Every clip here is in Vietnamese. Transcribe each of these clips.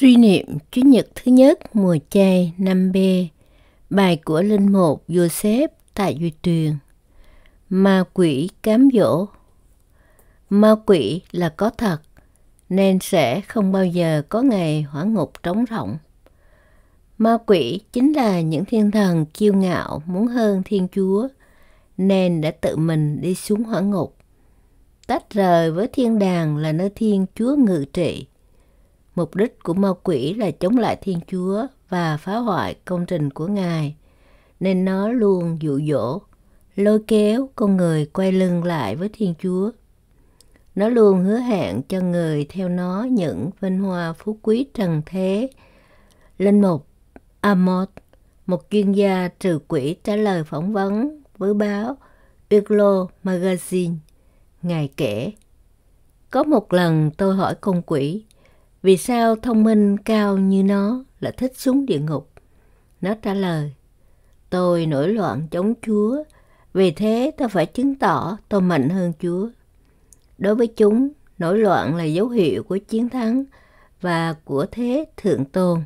Suy niệm Chủ nhật thứ nhất mùa chay 5B Bài của Linh Mục Joseph tại Duy Tuyền Ma quỷ cám dỗ Ma quỷ là có thật nên sẽ không bao giờ có ngày hỏa ngục trống rỗng. Ma quỷ chính là những thiên thần kiêu ngạo muốn hơn Thiên Chúa nên đã tự mình đi xuống hỏa ngục. Tách rời với thiên đàng là nơi Thiên Chúa ngự trị Mục đích của ma quỷ là chống lại Thiên Chúa và phá hoại công trình của Ngài, nên nó luôn dụ dỗ, lôi kéo con người quay lưng lại với Thiên Chúa. Nó luôn hứa hẹn cho người theo nó những vinh hoa phú quý trần thế. Linh mục Amot, một chuyên gia trừ quỷ trả lời phỏng vấn với báo Uglo Magazine, ngài kể có một lần tôi hỏi con quỷ vì sao thông minh cao như nó là thích xuống địa ngục? Nó trả lời, tôi nổi loạn chống Chúa, vì thế tôi phải chứng tỏ tôi mạnh hơn Chúa. Đối với chúng, nổi loạn là dấu hiệu của chiến thắng và của thế thượng tôn.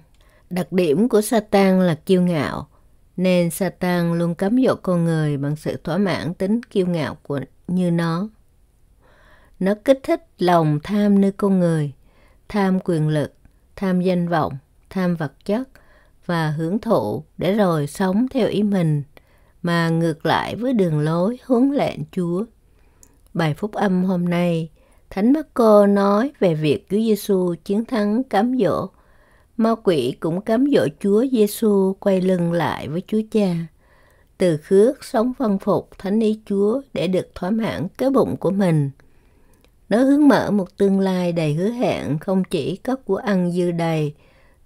Đặc điểm của Satan là kiêu ngạo, nên Satan luôn cấm dỗ con người bằng sự thỏa mãn tính kiêu ngạo của như nó. Nó kích thích lòng tham nơi con người – tham quyền lực, tham danh vọng, tham vật chất và hưởng thụ để rồi sống theo ý mình mà ngược lại với đường lối huấn lệnh Chúa. Bài phúc âm hôm nay, Thánh Mắc Cô nói về việc Chúa Giêsu chiến thắng cám dỗ. Ma quỷ cũng cám dỗ Chúa Giêsu quay lưng lại với Chúa Cha. Từ khước sống phân phục thánh ý Chúa để được thỏa mãn cái bụng của mình – nó hướng mở một tương lai đầy hứa hẹn không chỉ có của ăn dư đầy,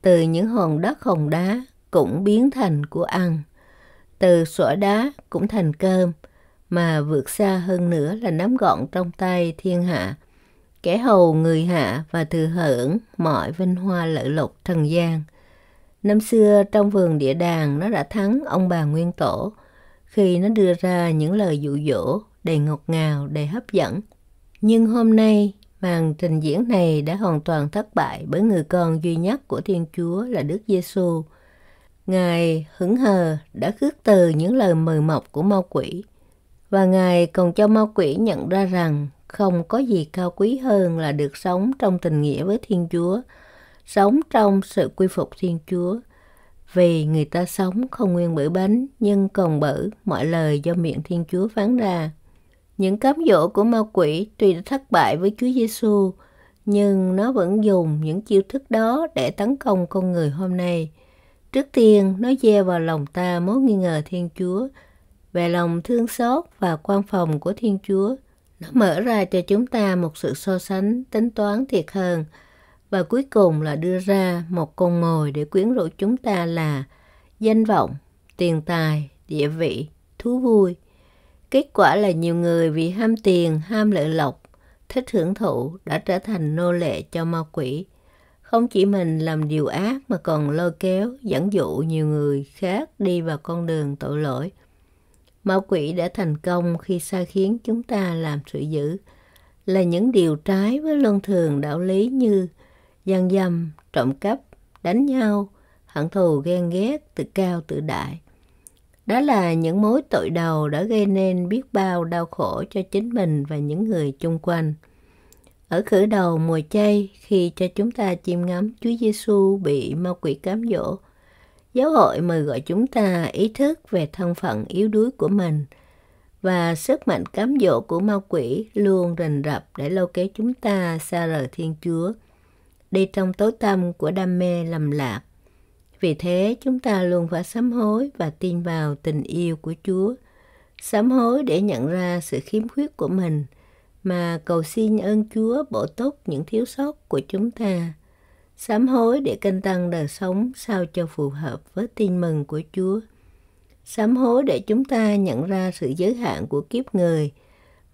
từ những hòn đất hòn đá cũng biến thành của ăn, từ sỏi đá cũng thành cơm, mà vượt xa hơn nữa là nắm gọn trong tay thiên hạ, kẻ hầu người hạ và thừa hưởng mọi vinh hoa lợi lộc thần gian. Năm xưa trong vườn địa đàng nó đã thắng ông bà Nguyên Tổ khi nó đưa ra những lời dụ dỗ đầy ngọt ngào, đầy hấp dẫn – nhưng hôm nay, màn trình diễn này đã hoàn toàn thất bại bởi người con duy nhất của Thiên Chúa là Đức Giêsu. Ngài hững hờ đã khước từ những lời mời mọc của ma quỷ và Ngài còn cho ma quỷ nhận ra rằng không có gì cao quý hơn là được sống trong tình nghĩa với Thiên Chúa, sống trong sự quy phục Thiên Chúa. Vì người ta sống không nguyên bởi bánh, nhưng còn bởi mọi lời do miệng Thiên Chúa phán ra. Những cám dỗ của ma quỷ tuy đã thất bại với Chúa Giêsu, nhưng nó vẫn dùng những chiêu thức đó để tấn công con người hôm nay. Trước tiên, nó gieo vào lòng ta mối nghi ngờ Thiên Chúa về lòng thương xót và quan phòng của Thiên Chúa. Nó mở ra cho chúng ta một sự so sánh, tính toán thiệt hơn và cuối cùng là đưa ra một con mồi để quyến rũ chúng ta là danh vọng, tiền tài, địa vị, thú vui, Kết quả là nhiều người vì ham tiền, ham lợi lộc, thích hưởng thụ đã trở thành nô lệ cho ma quỷ. Không chỉ mình làm điều ác mà còn lôi kéo, dẫn dụ nhiều người khác đi vào con đường tội lỗi. Ma quỷ đã thành công khi sai khiến chúng ta làm sự dữ, là những điều trái với luân thường đạo lý như gian dâm, trộm cắp, đánh nhau, hận thù ghen ghét, tự cao tự đại. Đó là những mối tội đầu đã gây nên biết bao đau khổ cho chính mình và những người chung quanh. Ở khởi đầu mùa chay khi cho chúng ta chiêm ngắm Chúa Giêsu bị ma quỷ cám dỗ, giáo hội mời gọi chúng ta ý thức về thân phận yếu đuối của mình và sức mạnh cám dỗ của ma quỷ luôn rình rập để lôi kéo chúng ta xa rời Thiên Chúa, đi trong tối tăm của đam mê lầm lạc vì thế, chúng ta luôn phải sám hối và tin vào tình yêu của Chúa. Sám hối để nhận ra sự khiếm khuyết của mình mà cầu xin ơn Chúa bổ túc những thiếu sót của chúng ta. Sám hối để canh tăng đời sống sao cho phù hợp với tin mừng của Chúa. Sám hối để chúng ta nhận ra sự giới hạn của kiếp người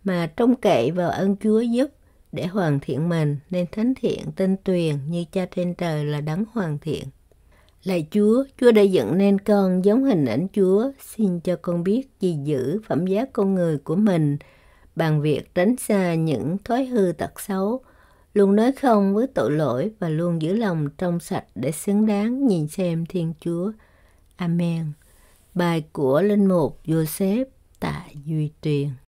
mà trông cậy vào ơn Chúa giúp để hoàn thiện mình nên thánh thiện tinh tuyền như cha trên trời là đấng hoàn thiện. Lạy Chúa, Chúa đã dựng nên con giống hình ảnh Chúa, xin cho con biết gìn giữ phẩm giá con người của mình bằng việc tránh xa những thói hư tật xấu, luôn nói không với tội lỗi và luôn giữ lòng trong sạch để xứng đáng nhìn xem Thiên Chúa. Amen. Bài của Linh Mục Joseph tại Duy Truyền